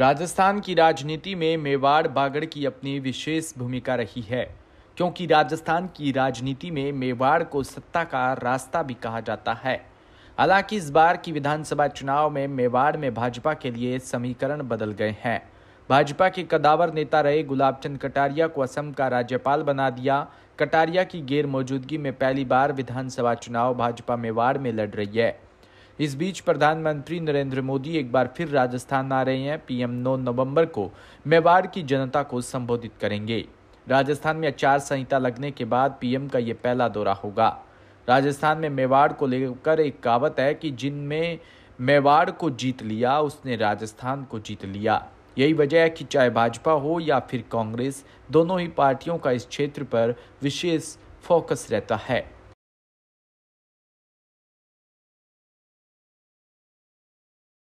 राजस्थान की राजनीति में मेवाड़ बागड़ की अपनी विशेष भूमिका रही है क्योंकि राजस्थान की राजनीति में मेवाड़ को सत्ता का रास्ता भी कहा जाता है हालांकि इस बार की विधानसभा चुनाव में मेवाड़ में भाजपा के लिए समीकरण बदल गए हैं भाजपा के कदावर नेता रहे गुलाब चंद कटारिया को असम का राज्यपाल बना दिया कटारिया की गैर मौजूदगी में पहली बार विधानसभा चुनाव भाजपा मेवाड़ में लड़ रही है इस बीच प्रधानमंत्री नरेंद्र मोदी एक बार फिर राजस्थान आ रहे हैं पीएम 9 नवंबर को मेवाड़ की जनता को संबोधित करेंगे राजस्थान में आचार संहिता लगने के बाद पीएम का ये पहला दौरा होगा राजस्थान में मेवाड़ को लेकर एक कहावत है कि जिनमें मेवाड़ को जीत लिया उसने राजस्थान को जीत लिया यही वजह है कि चाहे भाजपा हो या फिर कांग्रेस दोनों ही पार्टियों का इस क्षेत्र पर विशेष फोकस रहता है